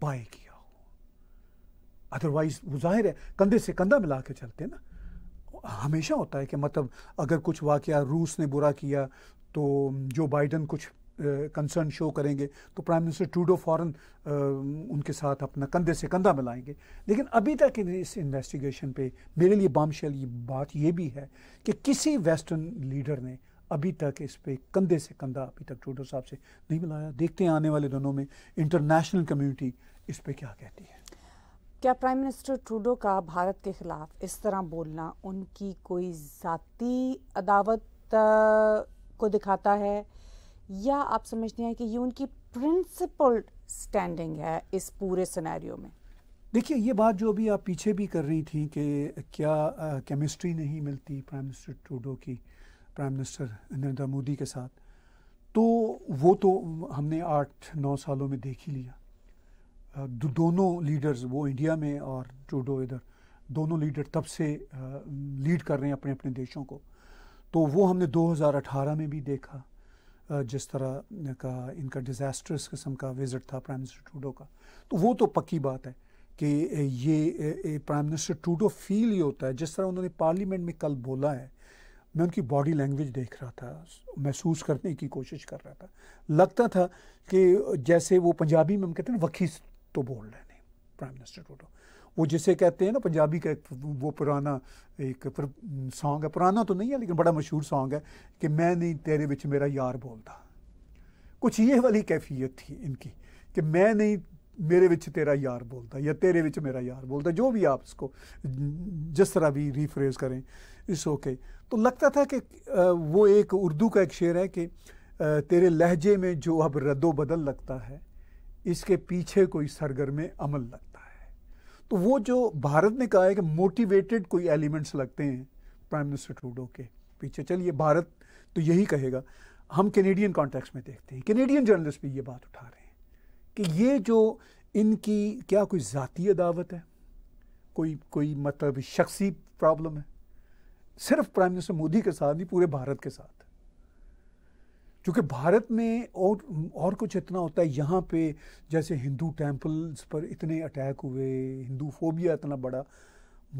बाय किया हो अदरवाइज वो जाहिर है कंधे से कंधा मिला के चलते ना हमेशा होता है कि मतलब अगर कुछ वाक़ रूस ने बुरा किया तो जो बाइडन कुछ कंसर्न शो करेंगे तो प्राइम मिनिस्टर ट्रूडो फॉरन उनके साथ अपना कंधे से कंधा मिलाएंगे लेकिन अभी तक इस इन्वेस्टिगेशन पे मेरे लिए बामशेल ये बात ये भी है कि किसी वेस्टर्न लीडर ने अभी तक इस पे कंधे से कंधा अभी तक ट्रूडो साहब से नहीं मिलाया देखते हैं आने वाले दिनों में इंटरनेशनल कम्यूनिटी इस पर क्या कहती है क्या प्राइम मिनिस्टर ट्रूडो का भारत के खिलाफ इस तरह बोलना उनकी कोई ज़ाती अदावत को दिखाता है या आप समझते हैं कि ये उनकी प्रिंसिपल स्टैंडिंग है इस पूरे सिनेरियो में देखिए ये बात जो अभी आप पीछे भी कर रही थी कि क्या केमिस्ट्री नहीं मिलती प्राइम मिनिस्टर टूडो की प्राइम मिनिस्टर नरेंद्र मोदी के साथ तो वो तो हमने आठ नौ सालों में देख ही लिया दो, दोनों लीडर्स वो इंडिया में और टूडो इधर दोनों लीडर तब से लीड कर रहे हैं अपने अपने देशों को तो वो हमने 2018 में भी देखा जिस तरह का इनका डिज़ास्टर्स किस्म का विज़िट था प्राइम मिनिस्टर ट्रूडो का तो वो तो पक्की बात है कि ये प्राइम मिनिस्टर ट्रूडो फील ही होता है जिस तरह उन्होंने पार्लियामेंट में कल बोला है मैं उनकी बॉडी लैंग्वेज देख रहा था महसूस करने की कोशिश कर रहा था लगता था कि जैसे वो पंजाबी में हम कहते हैं वकीस तो बोल रहे हैं प्राइम मिनिस्टर ट्रूडो वो जिसे कहते हैं ना पंजाबी का एक वो पुराना एक सॉन्ग है पुराना तो नहीं है लेकिन बड़ा मशहूर सॉन्ग है कि मैं नहीं तेरे बिच मेरा यार बोलता कुछ ये वाली कैफियत थी इनकी कि मैं नहीं मेरे बिच तेरा यार बोलता या तेरे बिच मेरा यार बोलता जो भी आप इसको जिस तरह भी रिफ्रेज करें इस ओके तो लगता था कि वो एक उर्दू का एक शेर है कि तेरे लहजे में जो अब रद्दो बदल लगता है इसके पीछे कोई सरगर्म अमल लगता तो वो जो भारत ने कहा है कि मोटिवेटेड कोई एलिमेंट्स लगते हैं प्राइम मिनिस्टर ट्रूडो के पीछे चलिए भारत तो यही कहेगा हम कैनेडियन कॉन्टेक्स्ट में देखते हैं कैनेडियन जर्नलिस्ट भी ये बात उठा रहे हैं कि ये जो इनकी क्या कोई ज़ाती अदावत है कोई कोई मतलब शख्सी प्रॉब्लम है सिर्फ प्राइम मिनिस्टर मोदी के साथ नहीं पूरे भारत के साथ क्योंकि भारत में और और कुछ इतना होता है यहाँ पे जैसे हिंदू टेम्पल्स पर इतने अटैक हुए हिंदू फोबिया इतना बड़ा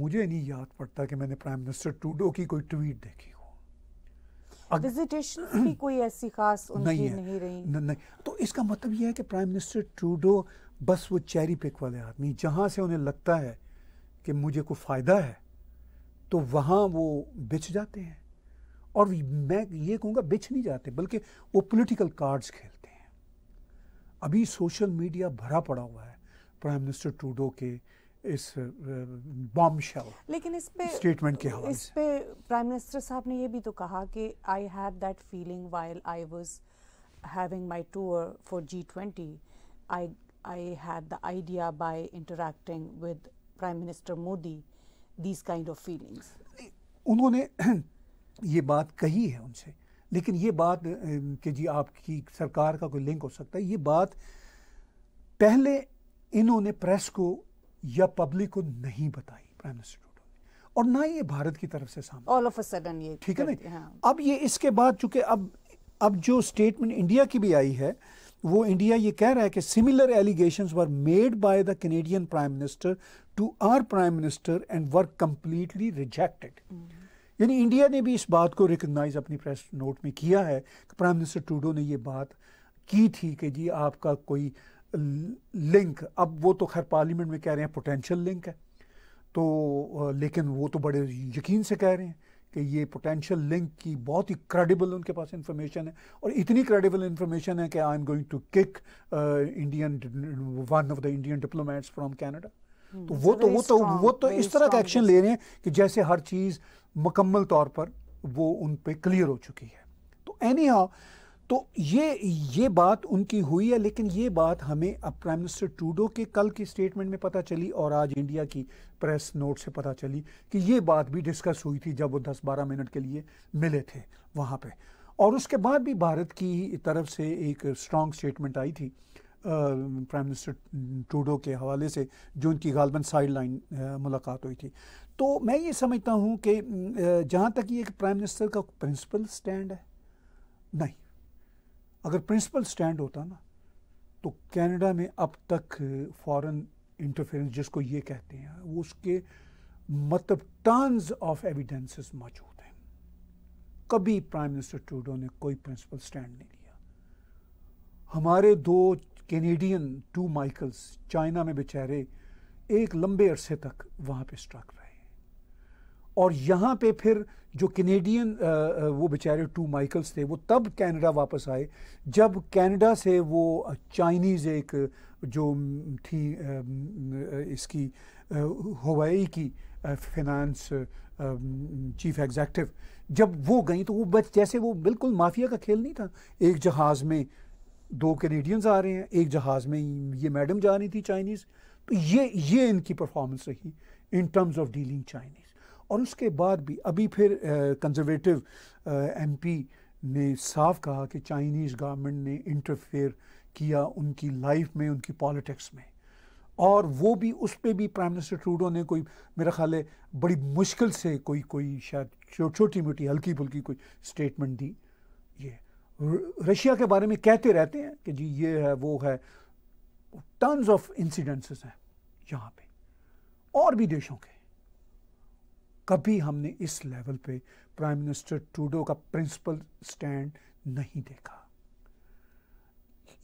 मुझे नहीं याद पड़ता कि मैंने प्राइम मिनिस्टर ट्रूडो की कोई ट्वीट देखी हो विजिटेशन भी कोई ऐसी खास उनकी नहीं, है, नहीं रही न, नहीं तो इसका मतलब यह है कि प्राइम मिनिस्टर ट्रूडो बस वो चेरी पिक वाले आदमी जहाँ से उन्हें लगता है कि मुझे कोई फ़ायदा है तो वहाँ वो बिछ जाते हैं और मैं ये कहूँगा बेच नहीं जाते बल्कि वो पॉलिटिकल कार्ड्स खेलते हैं अभी सोशल मीडिया भरा पड़ा हुआ है प्राइम मिनिस्टर टूडो के इस बॉम्बशेल लेकिन इस पे स्टेटमेंट के हवाले इस पे प्राइम मिनिस्टर साहब ने ये भी तो कहा कि I had that feeling while I was having my tour for G twenty I I had the idea by interacting with prime minister Modi these kind of feelings उन्होंने ये बात कही है उनसे लेकिन ये बात कि जी आपकी सरकार का कोई लिंक हो सकता है ये बात पहले इन्होंने प्रेस को या पब्लिक को नहीं बताई प्राइम मिनिस्टर और ना ये भारत की तरफ से सामने ऑल ऑफ अ सडन ये ठीक है ना हाँ। अब ये इसके बाद चूंकि अब अब जो स्टेटमेंट इंडिया की भी आई है वो इंडिया ये कह रहा है कि similar allegation were made by the Canadian prime minister to our prime minister and were completely rejected यानी इंडिया ने भी इस बात को रिकगनाइज अपनी प्रेस नोट में किया है कि प्राइम मिनिस्टर टूडो ने ये बात की थी कि जी आपका कोई लिंक अब वो तो खैर पार्लियामेंट में कह रहे हैं पोटेंशियल लिंक है तो लेकिन वो तो बड़े यकीन से कह रहे हैं कि ये पोटेंशियल लिंक की बहुत ही क्रेडिबल उनके पास इंफॉर्मेशन है और इतनी क्रेडिबल इंफॉर्मेशन है कि I am going to kick Indian one of the Indian diplomats from Canada Hmm, तो वो तो वो तो वो तो इस तरह का एक्शन ले रहे हैं कि जैसे हर चीज़ मुकम्मल तौर पर वो उन पर क्लियर हो चुकी है तो एनी हाउ तो ये ये बात उनकी हुई है लेकिन ये बात हमें अब प्राइम मिनिस्टर टूडो के कल की स्टेटमेंट में पता चली और आज इंडिया की प्रेस नोट से पता चली कि ये बात भी डिस्कस हुई थी जब वो 10-12 मिनट के लिए मिले थे वहाँ पे और उसके बाद भी भारत की तरफ से एक स्ट्रांग स्टेटमेंट आई थी प्राइम मिनिस्टर टूडो के हवाले से जो उनकी गालबन साइड लाइन मुलाकात हुई थी तो मैं ये समझता हूँ कि जहाँ तक ये प्राइम मिनिस्टर का प्रिंसिपल स्टैंड है नहीं अगर प्रिंसिपल स्टैंड होता ना तो कनाडा में अब तक फॉरेन इंटरफेरेंस जिसको ये कहते हैं वो उसके मतलब टर्न्स ऑफ एविडेंसेस मौजूद हैं कभी प्राइम मिनिस्टर टूडो ने कोई प्रिंसिपल स्टैंड नहीं लिया हमारे दो कैनेडियन टू माइकल्स चाइना में बेचारे एक लंबे अरसे तक वहाँ पे स्ट्रक रहे और यहाँ पे फिर जो कैनेडियन वो बेचारे टू माइकल्स थे वो तब कनाडा वापस आए जब कनाडा से वो चाइनीज़ एक जो थी इसकी हवाई की फिनांस चीफ एग्जेक्टिव जब वो गई तो वो बच जैसे वो बिल्कुल माफिया का खेल नहीं था एक जहाज़ में दो कैनेडियंस आ रहे हैं एक जहाज़ में ये मैडम जा रही थी चाइनीज़ तो ये ये इनकी परफॉर्मेंस रही in terms of dealing Chinese और उसके बाद भी अभी फिर कंजर्वेटिव पी ने साफ कहा कि चाइनीज़ गवर्नमेंट ने इंटरफेयर किया उनकी लाइफ में उनकी पॉलिटिक्स में और वो भी उस पर भी प्राइम मिनिस्टर ट्रूडो ने कोई मेरा ख्याल है बड़ी मुश्किल से कोई कोई शायद छोटी मोटी हल्की फुल्की कोई स्टेटमेंट दी ये रशिया के बारे में कहते रहते हैं कि जी ये है वो है टर्म्स ऑफ इंसिडेंसेस हैं यहाँ पे और भी देशों के कभी हमने इस लेवल पे प्राइम मिनिस्टर टूडो का प्रिंसिपल स्टैंड नहीं देखा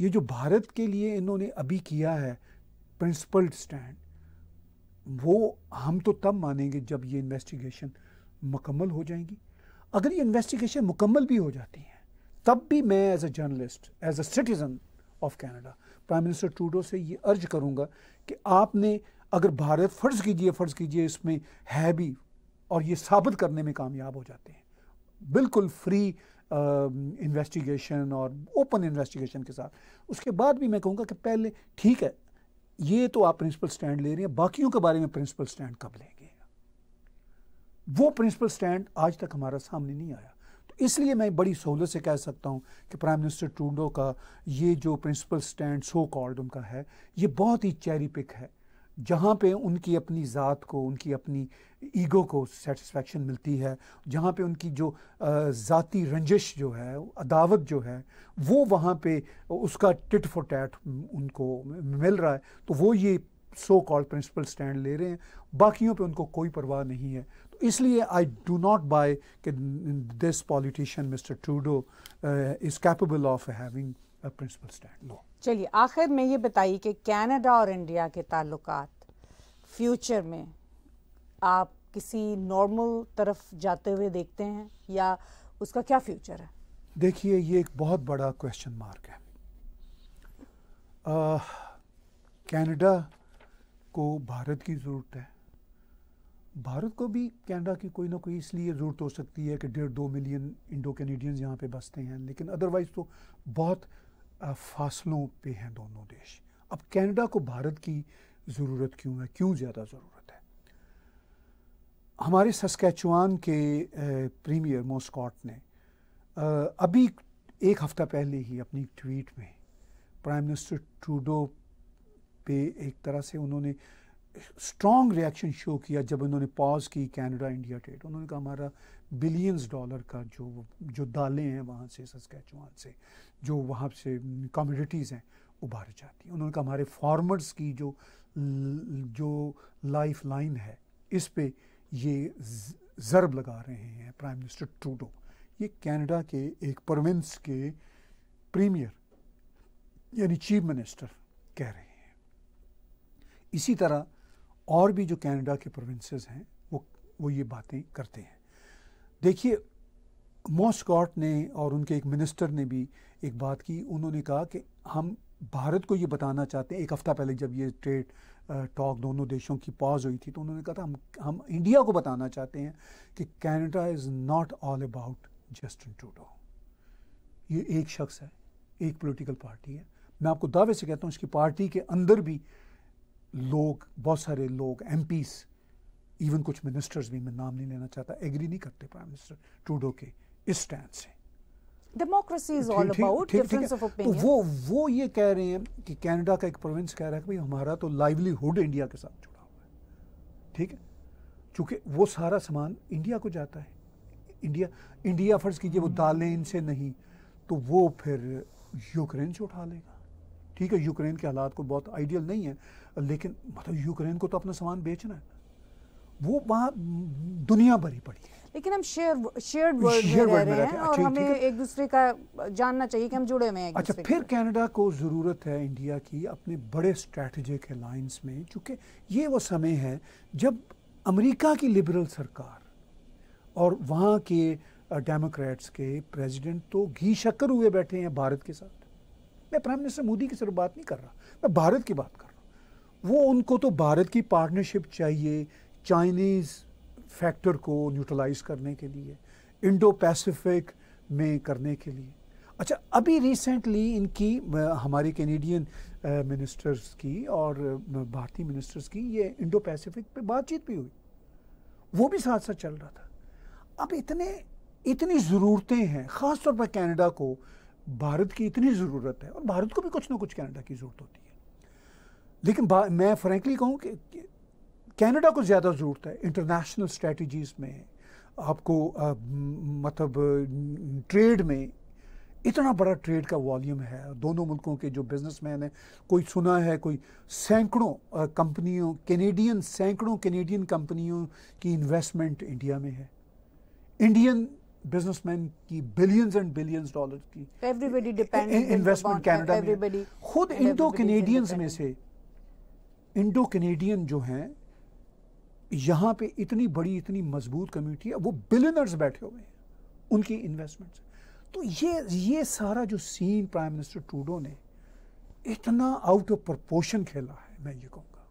ये जो भारत के लिए इन्होंने अभी किया है प्रिंसिपल स्टैंड वो हम तो तब मानेंगे जब ये इन्वेस्टिगेशन मुकम्मल हो जाएंगी अगर ये इन्वेस्टिगेशन मुकम्मल भी हो जाती है तब भी मैं as a journalist as a citizen of Canada prime minister टूडो से ये अर्ज करूँगा कि आपने अगर भारत फ़र्ज़ कीजिए फ़र्ज़ कीजिए इसमें है भी और ये साबित करने में कामयाब हो जाते हैं बिल्कुल फ्री इन्वेस्टिगेशन um, और ओपन इन्वेस्टिगेशन के साथ उसके बाद भी मैं कहूँगा कि पहले ठीक है ये तो आप प्रिंसिपल स्टैंड ले रहे हैं बाकियों के बारे में प्रिंसिपल स्टैंड कब लेंगे वो प्रिंसिपल स्टैंड आज तक हमारा सामने नहीं आया इसलिए मैं बड़ी सहूलत से कह सकता हूँ कि प्राइम मिनिस्टर टूडो का ये जो प्रिंसिपल स्टैंड सो कॉल्ड उनका है ये बहुत ही चैरी पिक है जहाँ पे उनकी अपनी ज़ात को उनकी अपनी ईगो को सेटिस्फेक्शन मिलती है जहाँ पे उनकी जो ज़ाती रंजिश जो है अदावत जो है वो वहाँ पे उसका टिट फॉर टैट उनको मिल रहा है तो वो ये सो कॉल्ड प्रिंसिपल स्टैंड ले रहे हैं बाकियों पे उनको कोई परवाह नहीं है तो इसलिए आई डू नॉट बाय कि this politician mister Trudeau is capable of having a principle stand no चलिए आखिर में ये बताइए कि कनाडा और इंडिया के ताल्लुक फ्यूचर में आप किसी नॉर्मल तरफ जाते हुए देखते हैं या उसका क्या फ्यूचर है देखिए ये एक बहुत बड़ा क्वेश्चन मार्क है कनाडा uh, को भारत की ज़रूरत है भारत को भी कनाडा की कोई ना कोई इसलिए ज़रूरत हो सकती है कि डेढ़ दो मिलियन इंडो कैनेडियंस यहाँ पे बसते हैं लेकिन अदरवाइज़ तो बहुत फासलों पे हैं दोनों देश अब कनाडा को भारत की ज़रूरत क्यों है क्यों ज़्यादा ज़रूरत है हमारे सस्कैचुआन के प्रीमियर मोस्कॉट ने अभी एक हफ़्ता पहले ही अपनी ट्वीट में प्राइम मिनिस्टर ट्रूडो पे एक तरह से उन्होंने स्ट्रॉन्ग रिएक्शन शो किया जब इन्होंने पॉज की कैनेडा इंडिया ट्रेड उन्होंने कहा हमारा बिलियंस डॉलर का जो जो दालें हैं वहाँ से सस्कैचुआन से जो वहाँ से कम्यूनिटीज़ हैं उभार जाती हैं उन्होंने कहा हमारे फार्मर्स की जो जो लाइफ लाइन है इस पे ये ज़रब लगा रहे हैं प्राइम मिनिस्टर ट्रूडो ये कनाडा के एक प्रोविंस के प्रीमियर यानी चीफ मिनिस्टर कह रहे हैं इसी तरह और भी जो कनाडा के प्रोविंसेस हैं वो वो ये बातें करते हैं देखिए मॉस्कॉट ने और उनके एक मिनिस्टर ने भी एक बात की उन्होंने कहा कि हम भारत को ये बताना चाहते हैं एक हफ़्ता पहले जब ये ट्रेड टॉक दोनों देशों की पॉज हुई थी तो उन्होंने कहा था हम हम इंडिया को बताना चाहते हैं कि Canada is not all about Justin Trudeau ये एक शख्स है एक पॉलिटिकल पार्टी है मैं आपको दावे से कहता हूँ इसकी पार्टी के अंदर भी लोग बहुत सारे लोग एम इवन कुछ मिनिस्टर्स भी मैं नाम नहीं लेना चाहता एग्री नहीं करते प्राइम मिनिस्टर ट्रूडो के इस स्टैंड से democracy is all about difference of opinion तो वो वो ये कह रहे हैं कि कनाडा का एक प्रोविंस कह रहा है कि भाई हमारा तो लाइवलीहुड इंडिया के साथ जुड़ा हुआ है ठीक है चूंकि वो सारा सामान इंडिया को जाता है इंडिया इंडिया फर्ज कीजिए वो हम्म। दालें इनसे नहीं तो वो फिर यूक्रेन से उठा लेगा ठीक है यूक्रेन के हालात को बहुत आइडियल नहीं है लेकिन मतलब यूक्रेन को तो अपना सामान बेचना है वो वहाँ दुनिया भरी पड़ी है लेकिन हम शेयर शेयर वर्ल्ड में रह रहे हैं अच्छा, और हमें एक दूसरे का जानना चाहिए कि हम जुड़े हुए हैं अच्छा फिर कनाडा को ज़रूरत है इंडिया की अपने बड़े स्ट्रेटजिक अलाइंस में चूँकि ये वो समय है जब अमेरिका की लिबरल सरकार और वहाँ के डेमोक्रेट्स के प्रेसिडेंट तो घी शक्कर हुए बैठे हैं भारत के साथ मैं प्राइम मिनिस्टर मोदी की सिर्फ बात नहीं कर रहा मैं भारत की बात कर रहा हूँ वो उनको तो भारत की पार्टनरशिप चाहिए चाइनीज़ फैक्टर को न्यूट्रलाइज करने के लिए इंडो पैसिफिक में करने के लिए अच्छा अभी रिसेंटली इनकी हमारे कैनेडियन मिनिस्टर्स की और भारतीय मिनिस्टर्स की ये इंडो पैसिफिक पे बातचीत भी हुई वो भी साथ साथ चल रहा था अब इतने इतनी ज़रूरतें हैं ख़ासतौर पर कनाडा को भारत की इतनी ज़रूरत है और भारत को भी कुछ ना कुछ कनाडा की ज़रूरत होती है लेकिन मैं फ्रेंकली कहूँ कि कनाडा को ज़्यादा ज़रूरत है इंटरनेशनल स्ट्रेटजीज़ में आपको मतलब ट्रेड में इतना बड़ा ट्रेड का वॉल्यूम है दोनों मुल्कों के जो बिजनेसमैन हैं कोई सुना है कोई सैकड़ों कंपनियों कैनेडियन सैकड़ों कैनेडियन कंपनियों की इन्वेस्टमेंट इंडिया में है इंडियन बिजनेसमैन की बिलियंस एंड बिलियंस डॉलर की एवरीबॉडी डिपेंड इन्वेस्टमेंट कैनेडा खुद इंडो कैनेडियंस में से इंडो कैनेडियन जो हैं यहां पे इतनी बड़ी इतनी मजबूत कम्युनिटी है वो बिलियनर्स बैठे हुए हैं उनकी इन्वेस्टमेंट तो ये ये सारा जो सीन प्राइम मिनिस्टर टूडो ने इतना आउट ऑफ प्रपोर्शन खेला है मैं ये कहूंगा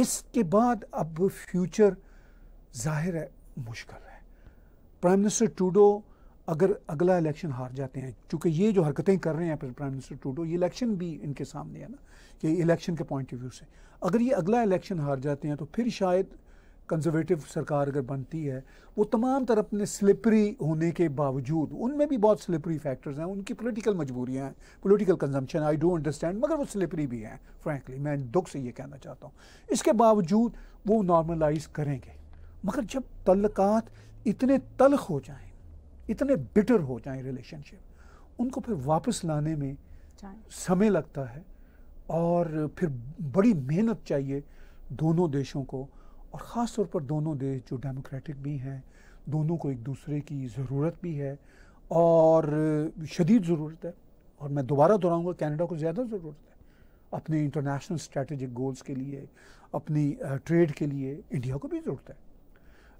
इसके बाद अब फ्यूचर जाहिर है मुश्किल है प्राइम मिनिस्टर टूडो अगर अगला इलेक्शन हार जाते हैं चूंकि ये जो हरकतें कर रहे हैं प्राइम मिनिस्टर टूडो ये इलेक्शन भी इनके सामने है ना कि इलेक्शन के पॉइंट ऑफ व्यू से अगर ये अगला इलेक्शन हार जाते हैं तो फिर शायद कंजर्वेटिव सरकार अगर बनती है वो तमाम तरफ अपने स्लिपरी होने के बावजूद उनमें भी बहुत स्लिपरी फैक्टर्स हैं उनकी पॉलिटिकल मजबूरियाँ हैं political consumption I don't understand मगर वो स्लिपरी भी हैं फ्रैंकली मैं दुख से ये कहना चाहता हूँ इसके बावजूद वो नॉर्मलाइज करेंगे मगर जब तल्लकात इतने तलख हो जाएं इतने बिटर हो जाएं रिलेशनशिप उनको फिर वापस लाने में समय लगता है और फिर बड़ी मेहनत चाहिए दोनों देशों को और ख़ास तौर पर दोनों देश जो डेमोक्रेटिक भी हैं दोनों को एक दूसरे की ज़रूरत भी है और शदीद ज़रूरत है और मैं दोबारा दोहराऊँगा कैनेडा को ज़्यादा ज़रूरत है अपने इंटरनेशनल स्ट्रेटजिक गोल्स के लिए अपनी ट्रेड के लिए इंडिया को भी ज़रूरत है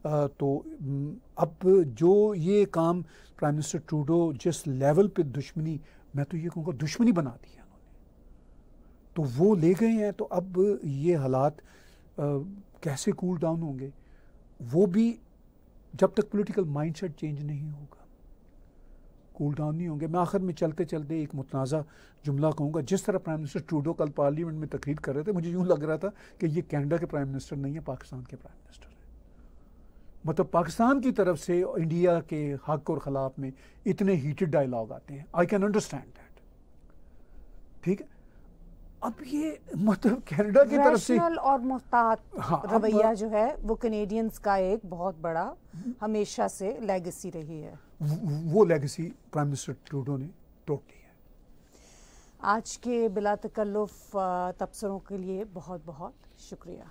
तो अब जो ये काम प्राइम मिनिस्टर ट्रूडो जिस लेवल पे दुश्मनी मैं तो ये कहूँगा दुश्मनी बना दी है उन्होंने तो वो ले गए हैं तो अब ये हालात कैसे कूल डाउन होंगे वो भी जब तक पॉलिटिकल माइंडसेट चेंज नहीं होगा कूल डाउन नहीं होंगे मैं आखिर में चलते चलते एक मुतनाज़ा जुमला कहूँगा जिस तरह प्राइम मिनिस्टर ट्रूडो कल पार्लियामेंट में तकरीर कर रहे थे मुझे यूँ लग रहा था कि ये कैनेडा के प्राइम मिनिस्टर नहीं है पाकिस्तान के प्राइम मिनिस्टर मतलब पाकिस्तान की तरफ से इंडिया के हक और ख़िलाफ़ में इतने हीटेड डायलॉग आते हैं आई कैन अंडरस्टैंड दैट ठीक है अब ये मतलब कनाडा की तरफ से और मुफ्तात हाँ, रवैया जो है वो कनेडियंस का एक बहुत बड़ा हमेशा से लेगेसी रही है वो लेगेसी प्राइम मिनिस्टर ट्रूडो ने तोड़ दी है आज के बिला तकल्लुफ़ तबसरों के लिए बहुत बहुत शुक्रिया